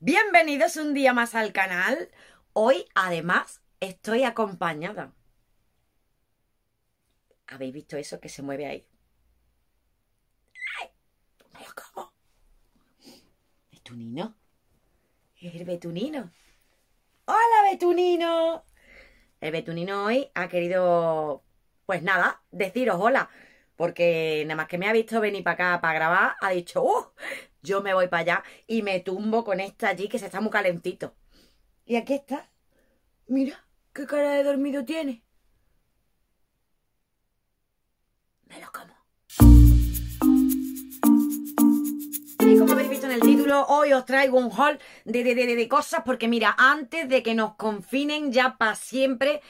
Bienvenidos un día más al canal. Hoy, además, estoy acompañada. ¿Habéis visto eso que se mueve ahí? ¡Ay! ¡Me lo ¿Betunino? ¿Es el betunino? ¡Hola, betunino! El betunino hoy ha querido... Pues nada, deciros hola Porque nada más que me ha visto venir para acá para grabar, ha dicho... ¡Uh! yo me voy para allá y me tumbo con esta allí que se está muy calentito. Y aquí está. Mira, qué cara de dormido tiene. Me lo como. Y como habéis visto en el título, hoy os traigo un haul de, de, de, de, cosas porque mira, antes de que nos confinen ya para siempre,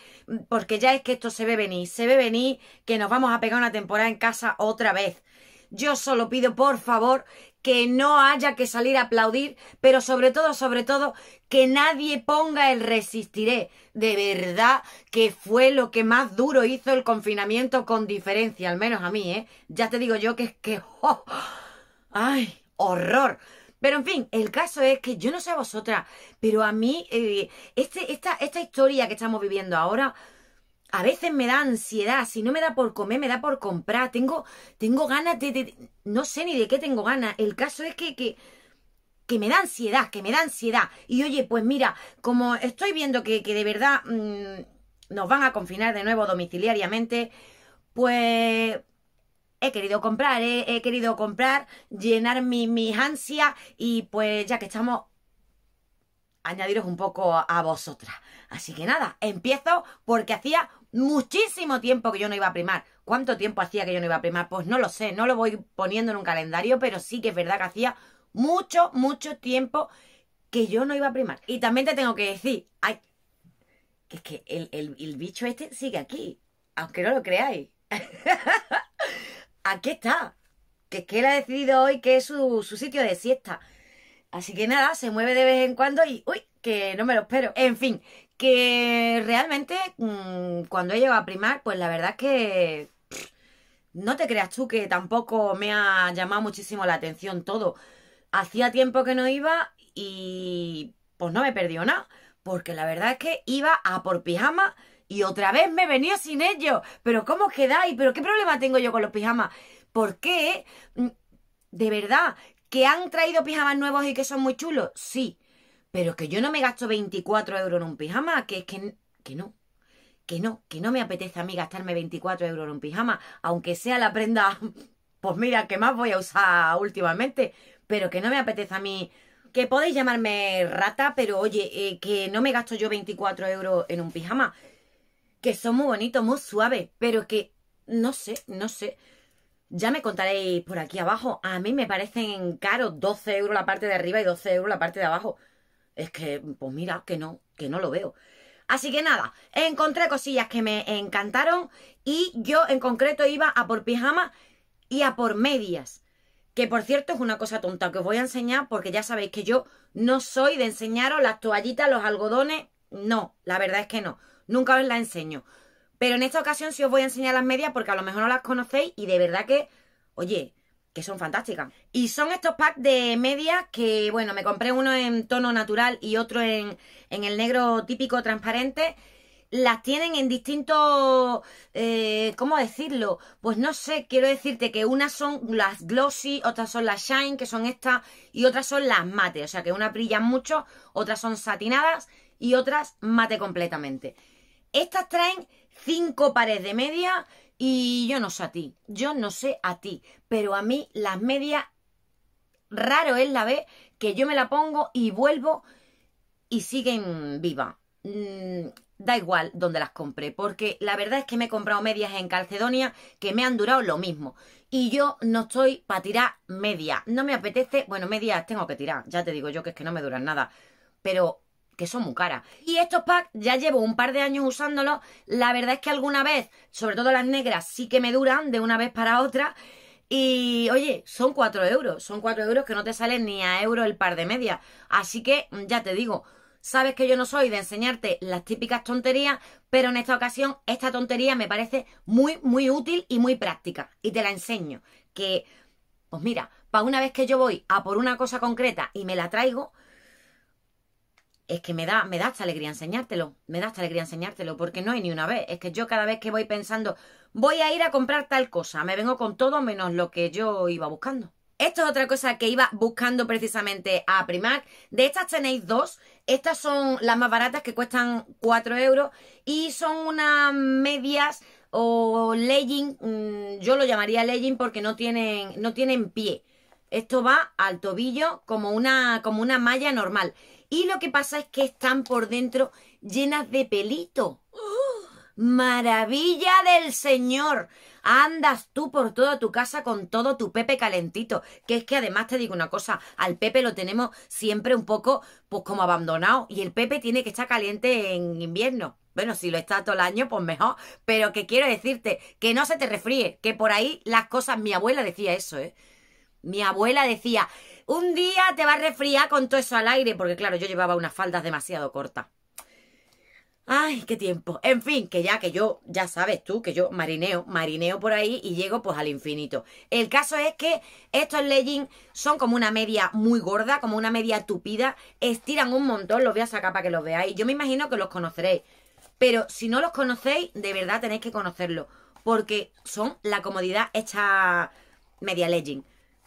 porque ya es que esto se ve venir, se ve venir que nos vamos a pegar una temporada en casa otra vez. Yo solo pido, por favor, que no haya que salir a aplaudir, pero sobre todo, sobre todo, que nadie ponga el resistiré. De verdad que fue lo que más duro hizo el confinamiento con diferencia, al menos a mí, ¿eh? Ya te digo yo que es que... ¡Ay! ¡Horror! Pero en fin, el caso es que yo no sé a vosotras, pero a mí eh, este, esta historia que estamos viviendo ahora a veces me da ansiedad, si no me da por comer, me da por comprar, tengo, tengo ganas de, no sé ni de qué tengo ganas, el caso es que, que, me da ansiedad, que me da ansiedad, y oye, pues mira, como estoy viendo que, de verdad mm, nos van a confinar de nuevo domiciliariamente, pues he querido comprar, he, querido comprar, llenar mis ansias, y pues ya que estamos añadiros un poco a vosotras. Así que nada, empiezo porque hacía muchísimo tiempo que yo no iba a primar. ¿Cuánto tiempo hacía que yo no iba a primar? Pues no lo sé, no lo voy poniendo en un calendario, pero sí que es verdad que hacía mucho, mucho tiempo que yo no iba a primar. Y también te tengo que decir, ay, que es que el, bicho este sigue aquí, aunque no lo creáis. aquí está. Que es que él ha decidido hoy que es su, su sitio de siesta. Así que nada, se mueve de vez en cuando y... ¡Uy! Que no me lo espero. En fin, que realmente mm, cuando he llegado a primar, pues la verdad es que no te creas tú que tampoco me ha llamado muchísimo la atención todo. Hacía tiempo que no iba y pues no me perdió nada, porque la verdad es que iba a por pijama y otra vez me venía sin ellos. Pero ¿cómo quedáis? ¿Pero qué problema tengo yo con los pijamas? ¿Por qué? Mm, De verdad, que han traído pijamas nuevos y que son muy chulos, sí. Pero que yo no me gasto 24 euros en un pijama, que es que, que no. Que no, que no me apetece a mí gastarme 24 euros en un pijama, aunque sea la prenda, pues mira, que más voy a usar últimamente, pero que no me apetece a mí que podéis llamarme rata, pero oye, eh, que no me gasto yo 24 euros en un pijama. Que son muy bonitos, muy suaves, pero que no sé, no sé. Ya me contaréis por aquí abajo. A mí me parecen caros 12 euros la parte de arriba y 12 euros la parte de abajo es que, pues mira, que no, que no lo veo. Así que nada, encontré cosillas que me encantaron y yo en concreto iba a por pijama y a por medias. Que por cierto es una cosa tonta que os voy a enseñar porque ya sabéis que yo no soy de enseñaros las toallitas, los algodones. No, la verdad es que no. Nunca os las enseño. Pero en esta ocasión sí os voy a enseñar las medias porque a lo mejor no las conocéis y de verdad que, oye, que son fantásticas. Y son estos packs de medias que, bueno, me compré uno en tono natural y otro en, en el negro típico transparente. Las tienen en distintos... Eh, ¿Cómo decirlo? Pues no sé, quiero decirte que unas son las glossy, otras son las shine, que son estas, y otras son las mate. O sea, que unas brillan mucho, otras son satinadas y otras mate completamente. Estas traen cinco pares de medias y yo no sé a ti, yo no sé a ti, pero a mí las medias, raro es la vez que yo me la pongo y vuelvo y siguen viva. Mm, da igual donde las compré, porque la verdad es que me he comprado medias en Calcedonia que me han durado lo mismo. Y yo no estoy para tirar medias, no me apetece, bueno, medias tengo que tirar, ya te digo yo que es que no me duran nada, pero que son muy caras. Y estos packs ya llevo un par de años usándolos. La verdad es que alguna vez, sobre todo las negras, sí que me duran de una vez para otra. Y oye, son 4 euros. Son 4 euros que no te salen ni a euro el par de medias. Así que ya te digo, sabes que yo no soy de enseñarte las típicas tonterías, pero en esta ocasión esta tontería me parece muy, muy útil y muy práctica. Y te la enseño. Que, pues mira, para una vez que yo voy a por una cosa concreta y me la traigo, es que me da, me da hasta alegría enseñártelo, me da hasta alegría enseñártelo, porque no hay ni una vez, es que yo cada vez que voy pensando, voy a ir a comprar tal cosa, me vengo con todo menos lo que yo iba buscando. Esto es otra cosa que iba buscando precisamente a Primark. De estas tenéis dos. Estas son las más baratas que cuestan 4 euros y son unas medias o legging, mm, yo lo llamaría legging porque no tienen, no tienen pie esto va al tobillo como una, como una malla normal. Y lo que pasa es que están por dentro llenas de pelito. ¡Maravilla del Señor! Andas tú por toda tu casa con todo tu Pepe calentito. Que es que además te digo una cosa, al Pepe lo tenemos siempre un poco pues como abandonado. Y el Pepe tiene que estar caliente en invierno. Bueno, si lo está todo el año, pues mejor. Pero que quiero decirte, que no se te refríe, que por ahí las cosas, mi abuela decía eso, ¿eh? Mi abuela decía, un día te va a resfriar con todo eso al aire, porque claro, yo llevaba unas faldas demasiado cortas. Ay, qué tiempo. En fin, que ya que yo, ya sabes tú, que yo marineo, marineo por ahí y llego pues al infinito. El caso es que estos leggings son como una media muy gorda, como una media tupida, estiran un montón, los voy a sacar para que los veáis. Yo me imagino que los conoceréis, pero si no los conocéis, de verdad tenéis que conocerlos, porque son la comodidad hecha media legging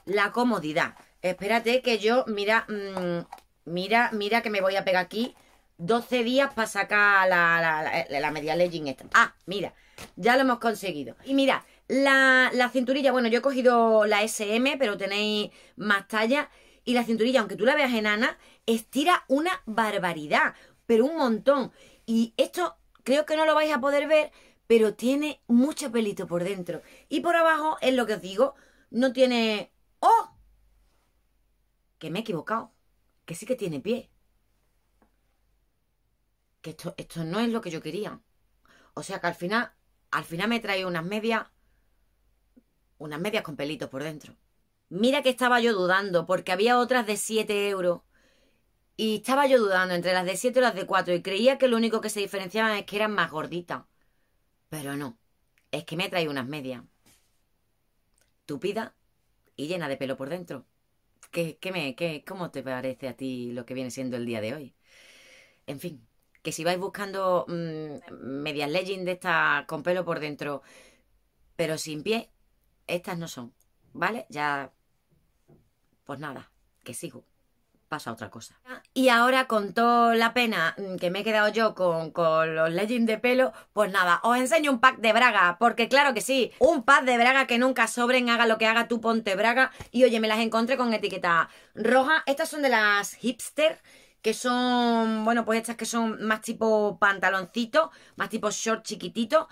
la comodidad. Espérate que yo, mira, mm, mira, mira que me voy a pegar aquí 12 días para sacar eh, la, media legging esta. Ah, mira, ya lo hemos conseguido. Y mira, la, la, cinturilla, bueno, yo he cogido la SM, pero tenéis más talla. Y la cinturilla, aunque tú la veas enana, estira una barbaridad, pero un montón. Y esto creo que no lo vais a poder ver, pero tiene mucho pelito por dentro. Y por abajo, es lo que os digo, no tiene ¡Oh! que me he equivocado, que sí que tiene pie, que esto, esto no es lo que yo quería. O sea que al final, al final me trae unas medias, unas medias con pelitos por dentro. Mira que estaba yo dudando, porque había otras de 7 euros. Y estaba yo dudando entre las de 7 y las de 4 y creía que lo único que se diferenciaban es que eran más gorditas. Pero no, es que me traído unas medias pidas y llena de pelo por dentro. ¿Qué, me, qué, ¿Cómo te parece a ti lo que viene siendo el día de hoy? En fin, que si vais buscando mm, medias legend de estas con pelo por dentro, pero sin pie, estas no son, ¿vale? Ya, pues nada, que sigo pasa otra cosa. Y ahora con toda la pena mm, que me he quedado yo con, los leggings de pelo, pues nada, os enseño un pack de braga, porque claro que sí, un pack de braga que nunca sobren, haga lo que haga, tu ponte braga. Y oye, me las encontré con etiqueta roja, estas son de las hipster, que son, bueno, pues estas que son más tipo pantaloncito, más tipo short chiquitito.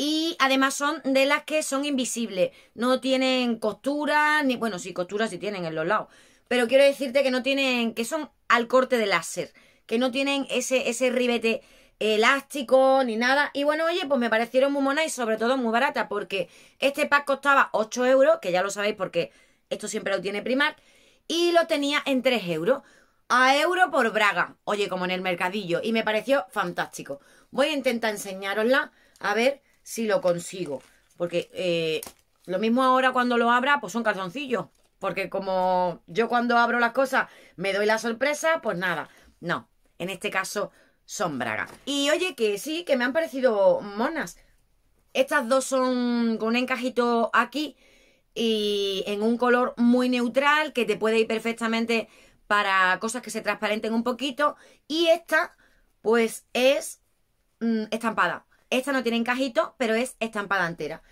Y además son de las que son invisibles, no tienen costura, ni, bueno, sí, costura sí tienen en los lados pero quiero decirte que no tienen, que son al corte de láser, que no tienen ese, ese ribete eh, elástico ni nada. Y bueno, oye, pues me parecieron muy monas y sobre todo muy baratas porque este pack costaba 8 euros, que ya lo sabéis porque esto siempre lo tiene Primark, y lo tenía en 3 euros. A euro por braga, oye, como en el mercadillo, y me pareció fantástico. Voy a intentar enseñarosla a ver si lo consigo, porque eh, lo mismo ahora cuando lo abra, pues son calzoncillos, porque como yo cuando abro las cosas me doy la sorpresa, pues nada. No, en este caso son bragas. Y oye, que sí, que me han parecido monas. Estas dos son con un encajito aquí y en un color muy neutral que te puede ir perfectamente para cosas que se transparenten un poquito. Y esta, pues es mm, estampada. Esta no tiene encajito, pero es estampada entera.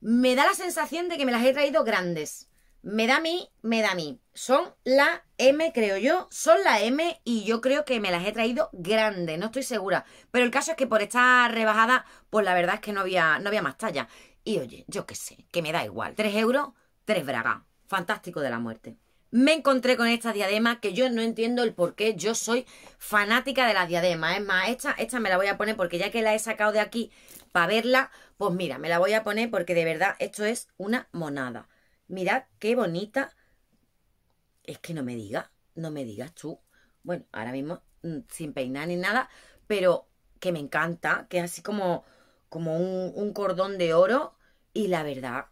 Me da la sensación de que me las he traído grandes. Me da a mí, me da a mí. Son la M, creo yo. Son la M y yo creo que me las he traído grandes, no estoy segura. Pero el caso es que por esta rebajada, pues la verdad es que no había, no había más talla. Y oye, yo qué sé, que me da igual. 3 euros, 3 bragas. Fantástico de la muerte. Me encontré con esta diadema que yo no entiendo el por qué. Yo soy fanática de las diademas. Es más, esta, esta me la voy a poner porque ya que la he sacado de aquí para verla, pues mira, me la voy a poner porque de verdad esto es una monada. Mirad qué bonita. Es que no me digas, no me digas tú. Bueno, ahora mismo mm, sin peinar ni nada, pero que me encanta, que es así como, como un, un cordón de oro. Y la verdad,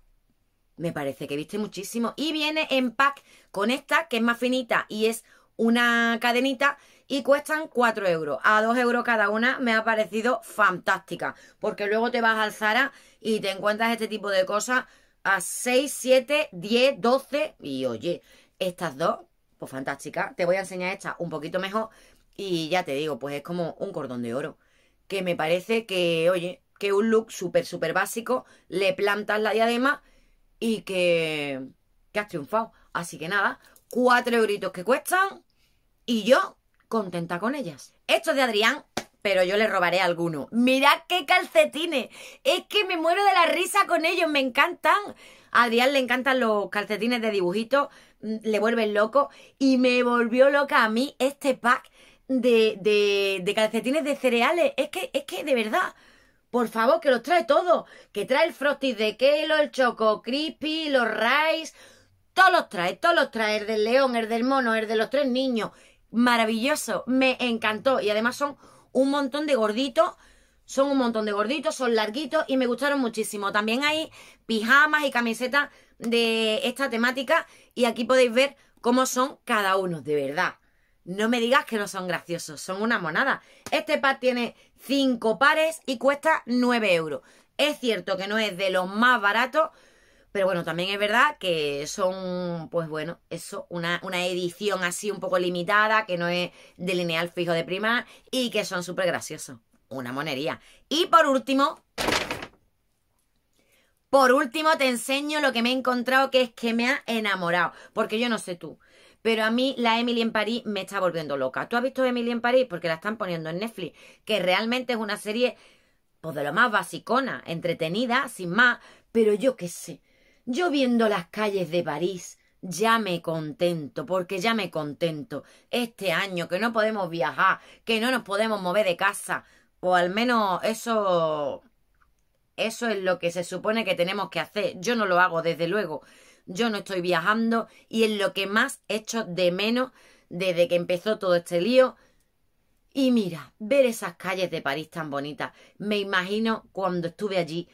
me parece que viste muchísimo. Y viene en pack con esta, que es más finita y es una cadenita y cuestan 4 euros. A 2 euros cada una me ha parecido fantástica. Porque luego te vas al Zara y te encuentras este tipo de cosas a 6, 7, 10, 12. Y oye, estas dos, pues fantásticas. Te voy a enseñar esta un poquito mejor. Y ya te digo, pues es como un cordón de oro. Que me parece que, oye, que un look súper, súper básico. Le plantas la diadema y que, que has triunfado. Así que nada, cuatro euritos que cuestan. Y yo contenta con ellas. Esto es de Adrián pero yo le robaré alguno. Mirad qué calcetines. Es que me muero de la risa con ellos, me encantan. A Adrián le encantan los calcetines de dibujitos. Mm, le vuelven loco. Y me volvió loca a mí este pack de, calcetines de cereales. Es que, es que, de verdad, por favor, que los trae todo. Que trae el Frosty de Kelo, el Choco Crispy, los Rice. Todos los trae, todos los trae. El del león, el del mono, el de los tres niños. Maravilloso, me encantó. Y además son un montón de gorditos. Son un montón de gorditos, son larguitos y me gustaron muchísimo. También hay pijamas y camisetas de esta temática y aquí podéis ver cómo son cada uno, de verdad. No me digas que no son graciosos, son una monada. Este pack tiene 5 pares y cuesta 9 euros. Es cierto que no es de los más baratos, pero bueno, también es verdad que son, pues bueno, eso, una, una edición así un poco limitada, que no es de lineal fijo de prima y que son súper graciosos. Una monería. Y por último, por último te enseño lo que me he encontrado, que es que me ha enamorado. Porque yo no sé tú, pero a mí la Emily en París me está volviendo loca. ¿Tú has visto Emily en París? Porque la están poniendo en Netflix, que realmente es una serie pues, de lo más basicona, entretenida, sin más, pero yo qué sé. Yo viendo las calles de París, ya me contento, porque ya me contento. Este año que no podemos viajar, que no nos podemos mover de casa, o al menos eso eso es lo que se supone que tenemos que hacer. Yo no lo hago, desde luego. Yo no estoy viajando y es lo que más echo de menos desde que empezó todo este lío. Y mira, ver esas calles de París tan bonitas. Me imagino cuando estuve allí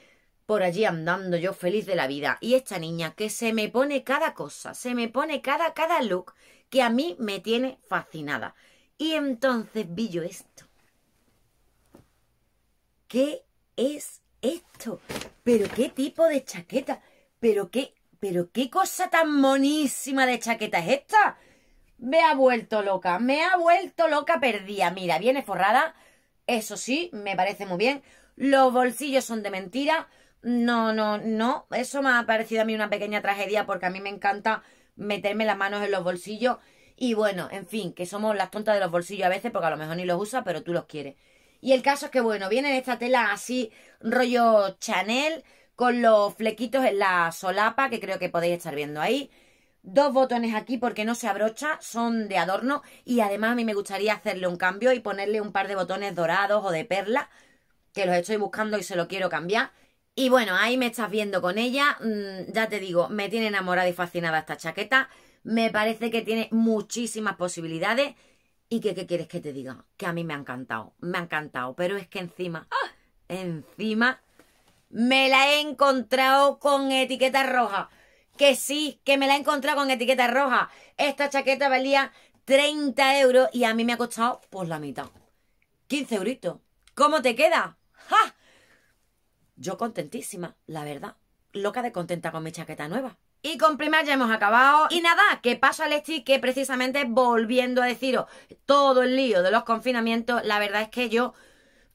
por allí andando yo feliz de la vida. Y esta niña que se me pone cada cosa, se me pone cada, cada look que a mí me tiene fascinada. Y entonces vi yo esto. ¿Qué es esto? ¿Pero qué tipo de chaqueta? ¿Pero qué, pero qué cosa tan monísima de chaqueta es esta? Me ha vuelto loca, me ha vuelto loca perdida. Mira, viene forrada. Eso sí, me parece muy bien. Los bolsillos son de mentira no, no, no. Eso me ha parecido a mí una pequeña tragedia porque a mí me encanta meterme las manos en los bolsillos. Y bueno, en fin, que somos las tontas de los bolsillos a veces porque a lo mejor ni los usas, pero tú los quieres. Y el caso es que, bueno, viene esta tela así, rollo Chanel, con los flequitos en la solapa, que creo que podéis estar viendo ahí. Dos botones aquí porque no se abrocha, son de adorno. Y además a mí me gustaría hacerle un cambio y ponerle un par de botones dorados o de perla, que los estoy buscando y se lo quiero cambiar. Y bueno, ahí me estás viendo con ella. Mm, ya te digo, me tiene enamorada y fascinada esta chaqueta. Me parece que tiene muchísimas posibilidades. ¿Y qué quieres que te diga? Que a mí me ha encantado, me ha encantado. Pero es que encima, encima, me la he encontrado con etiqueta roja. Que sí, que me la he encontrado con etiqueta roja. Esta chaqueta valía 30 euros y a mí me ha costado pues la mitad. 15 euritos. ¿Cómo te queda? ¡Ja! Yo contentísima, la verdad. Loca de contenta con mi chaqueta nueva. Y con primer ya hemos acabado. Y nada, que paso al que precisamente volviendo a deciros todo el lío de los confinamientos, la verdad es que yo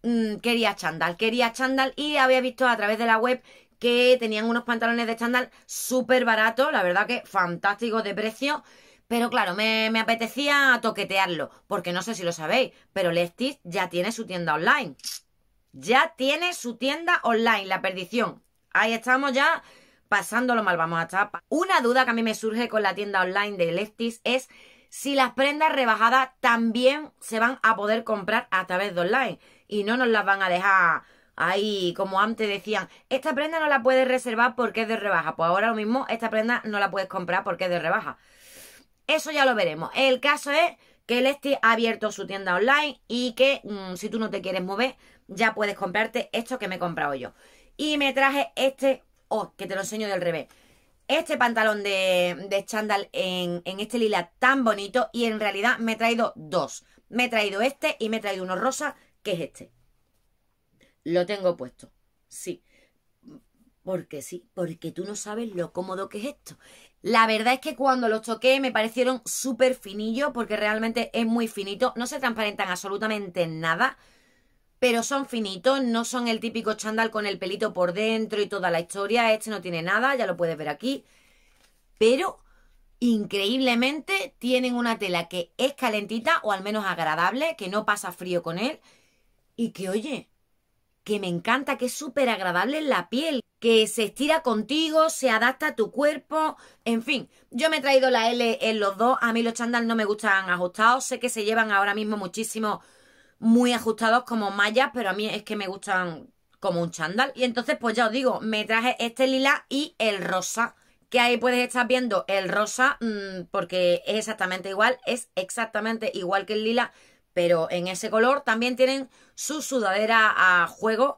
mm, quería chandal, quería Chandal y había visto a través de la web que tenían unos pantalones de chandal súper baratos, la verdad que fantásticos de precio. Pero claro, me, me, apetecía toquetearlo, porque no sé si lo sabéis, pero Lestis ya tiene su tienda online ya tiene su tienda online, La Perdición. Ahí estamos ya pasándolo mal, vamos a chapa. Una duda que a mí me surge con la tienda online de Leftis es si las prendas rebajadas también se van a poder comprar a través de online y no nos las van a dejar ahí, como antes decían, esta prenda no la puedes reservar porque es de rebaja. Pues ahora lo mismo, esta prenda no la puedes comprar porque es de rebaja. Eso ya lo veremos. El caso es que Lefty ha abierto su tienda online y que mm, si tú no te quieres mover, ya puedes comprarte esto que me he comprado yo. Y me traje este, oh, que te lo enseño del revés. Este pantalón de, de chándal en, en este lila tan bonito y en realidad me he traído dos. Me he traído este y me he traído uno rosa, que es este. Lo tengo puesto, sí. Porque sí, porque tú no sabes lo cómodo que es esto. La verdad es que cuando los toqué me parecieron súper finillos porque realmente es muy finito. No se transparentan absolutamente nada pero son finitos, no son el típico chándal con el pelito por dentro y toda la historia. Este no tiene nada, ya lo puedes ver aquí. Pero increíblemente tienen una tela que es calentita o al menos agradable, que no pasa frío con él y que oye, que me encanta, que es súper agradable en la piel, que se estira contigo, se adapta a tu cuerpo, en fin, yo me he traído la L en los dos, a mí los chándal no me gustan ajustados, sé que se llevan ahora mismo muchísimo muy ajustados como mallas, pero a mí es que me gustan como un chándal. Y entonces, pues ya os digo, me traje este lila y el rosa. Que ahí puedes estar viendo el rosa, mm, porque es exactamente igual, es exactamente igual que el lila, pero en ese color también tienen su sudadera a juego,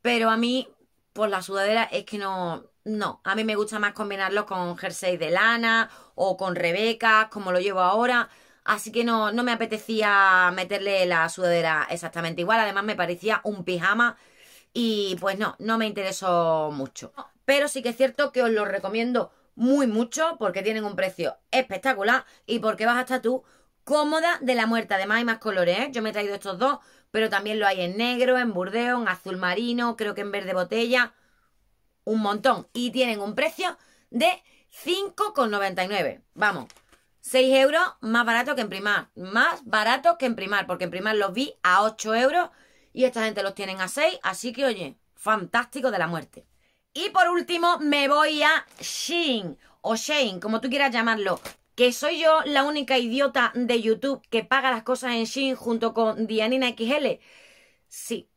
pero a mí, pues la sudadera es que no, no, a mí me gusta más combinarlo con jersey de lana o con rebeca, como lo llevo ahora. Así que no, no me apetecía meterle la sudadera exactamente igual. Además me parecía un pijama y pues no, no me interesó mucho. Pero sí que es cierto que os lo recomiendo muy mucho porque tienen un precio espectacular y porque vas hasta tú cómoda de la muerte. Además hay más colores, ¿eh? Yo me he traído estos dos, pero también lo hay en negro, en burdeo, en azul marino, creo que en verde botella. Un montón. Y tienen un precio de 5,99. Vamos, 6 euros más barato que en primar. Más barato que en primar, porque en primar los vi a 8 euros y esta gente los tienen a 6. Así que, oye, fantástico de la muerte. Y por último, me voy a Shein o shane como tú quieras llamarlo. Que soy yo la única idiota de YouTube que paga las cosas en Shein junto con Dianina XL. Sí,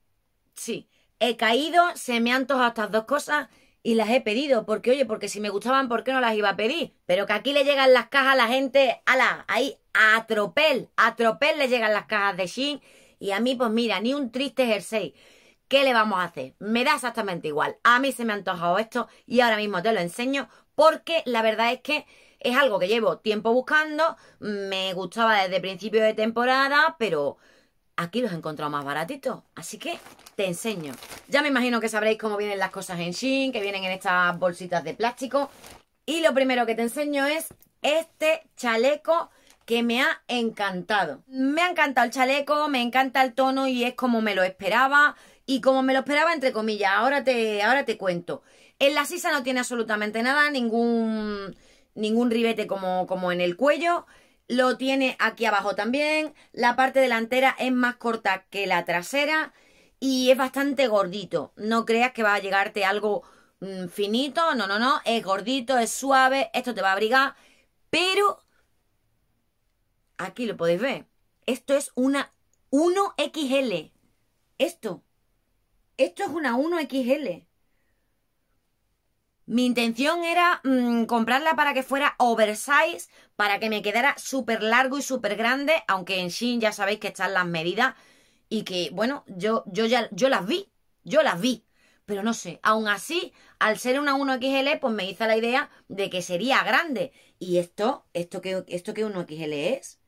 sí. He caído, se me han tojado estas dos cosas y las he pedido, porque oye, porque si me gustaban, ¿por qué no las iba a pedir? Pero que aquí le llegan las cajas a la gente, ala, ahí a atropel, a tropel le llegan las cajas de Shin. y a mí pues mira, ni un triste jersey. ¿Qué le vamos a hacer? Me da exactamente igual. A mí se me ha antojado esto y ahora mismo te lo enseño porque la verdad es que es algo que llevo tiempo buscando, me gustaba desde principio de temporada, pero aquí los he encontrado más baratitos. Así que te enseño. Ya me imagino que sabréis cómo vienen las cosas en Shein, que vienen en estas bolsitas de plástico. Y lo primero que te enseño es este chaleco que me ha encantado. Me ha encantado el chaleco, me encanta el tono y es como me lo esperaba. Y como me lo esperaba, entre comillas, ahora te, ahora te cuento. En la sisa no tiene absolutamente nada, ningún, ningún ribete como, como en el cuello. Lo tiene aquí abajo también. La parte delantera es más corta que la trasera y es bastante gordito. No creas que va a llegarte algo mm, finito, no, no, no. Es gordito, es suave, esto te va a abrigar, pero aquí lo podéis ver. Esto es una 1XL. Esto. Esto es una 1XL. Mi intención era mm, comprarla para que fuera oversize, para que me quedara súper largo y súper grande, aunque en Shin ya sabéis que están las medidas y que, bueno, yo, yo ya yo las vi, yo las vi, pero no sé, aún así, al ser una 1XL, pues me hizo la idea de que sería grande. ¿Y esto? ¿Esto que, esto que 1XL es?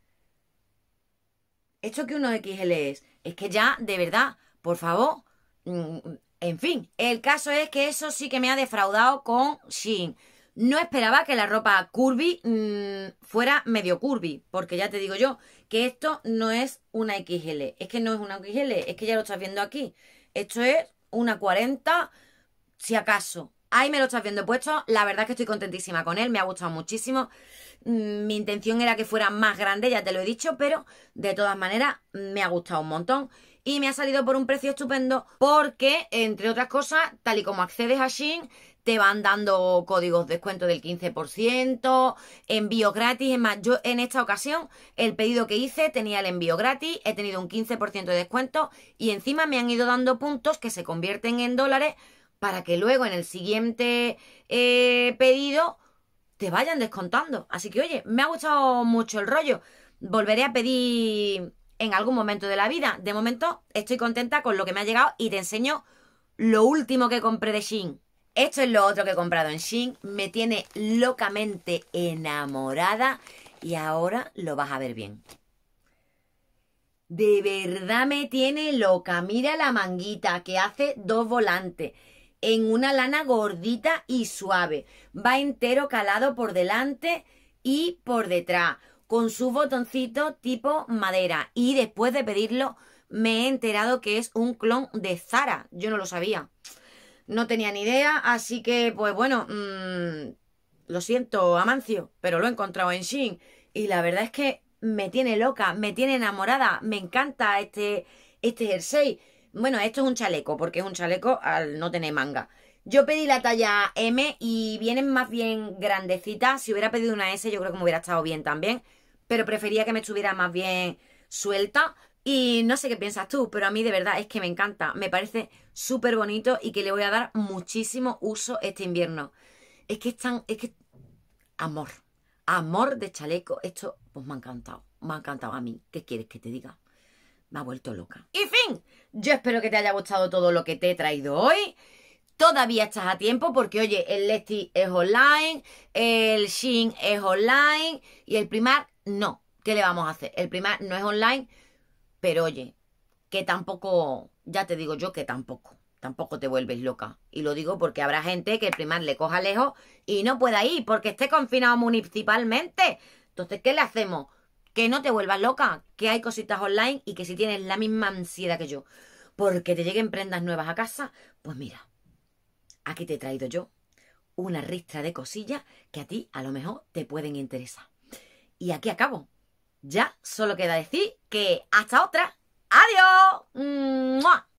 ¿Esto que 1XL es? Es que ya, de verdad, por favor, mm, en fin, el caso es que eso sí que me ha defraudado con Shein. No esperaba que la ropa curvy mm, fuera medio curvy, porque ya te digo yo que esto no es una XL. Es que no es una XL, es que ya lo estás viendo aquí. Esto es una 40, si acaso. Ahí me lo estás viendo puesto. La verdad es que estoy contentísima con él, me ha gustado muchísimo. Mm, mi intención era que fuera más grande, ya te lo he dicho, pero de todas maneras me ha gustado un montón y me ha salido por un precio estupendo porque, entre otras cosas, tal y como accedes a Shin, te van dando códigos de descuento del 15%, envío gratis. Es más, yo en esta ocasión, el pedido que hice tenía el envío gratis, he tenido un 15% de descuento y encima me han ido dando puntos que se convierten en dólares para que luego en el siguiente eh, pedido te vayan descontando. Así que, oye, me ha gustado mucho el rollo. Volveré a pedir en algún momento de la vida. De momento estoy contenta con lo que me ha llegado y te enseño lo último que compré de Shin. Esto es lo otro que he comprado en Shin. Me tiene locamente enamorada y ahora lo vas a ver bien. De verdad me tiene loca. Mira la manguita que hace dos volantes en una lana gordita y suave. Va entero calado por delante y por detrás con su botoncito tipo madera. Y después de pedirlo, me he enterado que es un clon de Zara. Yo no lo sabía. No tenía ni idea, así que, pues bueno, mm, lo siento, Amancio, pero lo he encontrado en Shin. Y la verdad es que me tiene loca, me tiene enamorada, me encanta este, este jersey. Bueno, esto es un chaleco, porque es un chaleco al no tener manga. Yo pedí la talla M y vienen más bien grandecitas. Si hubiera pedido una S, yo creo que me hubiera estado bien también pero prefería que me estuviera más bien suelta. Y no sé qué piensas tú, pero a mí de verdad es que me encanta. Me parece súper bonito y que le voy a dar muchísimo uso este invierno. Es que es tan. Es que. Amor. Amor de chaleco. Esto, pues me ha encantado. Me ha encantado a mí. ¿Qué quieres que te diga? Me ha vuelto loca. Y fin. Yo espero que te haya gustado todo lo que te he traído hoy. Todavía estás a tiempo porque, oye, el Lesti es online, el Shin es online y el Primar no. ¿Qué le vamos a hacer? El primar no es online, pero oye, que tampoco, ya te digo yo que tampoco, tampoco te vuelves loca. Y lo digo porque habrá gente que el primar le coja lejos y no pueda ir porque esté confinado municipalmente. Entonces, ¿qué le hacemos? Que no te vuelvas loca, que hay cositas online y que si tienes la misma ansiedad que yo, porque te lleguen prendas nuevas a casa, pues mira, aquí te he traído yo una ristra de cosillas que a ti a lo mejor te pueden interesar. Y aquí acabo. Ya solo queda decir que hasta otra. ¡Adiós!